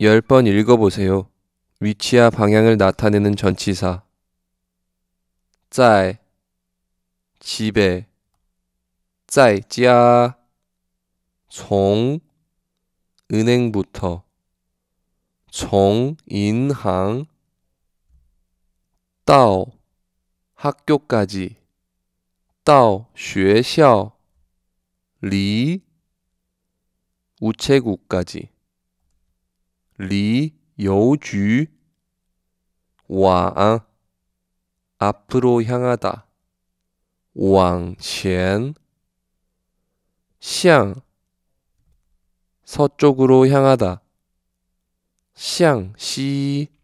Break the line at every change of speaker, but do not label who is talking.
열 번 읽어보세요. 위치와 방향을 나타내는 전치사. 짤 집에 짤지야 총 은행부터 총 인항 따 학교까지 따오 学校리 우체국까지 离邮局往 앞으로 향하다 往前향 서쪽으로 향하다 向西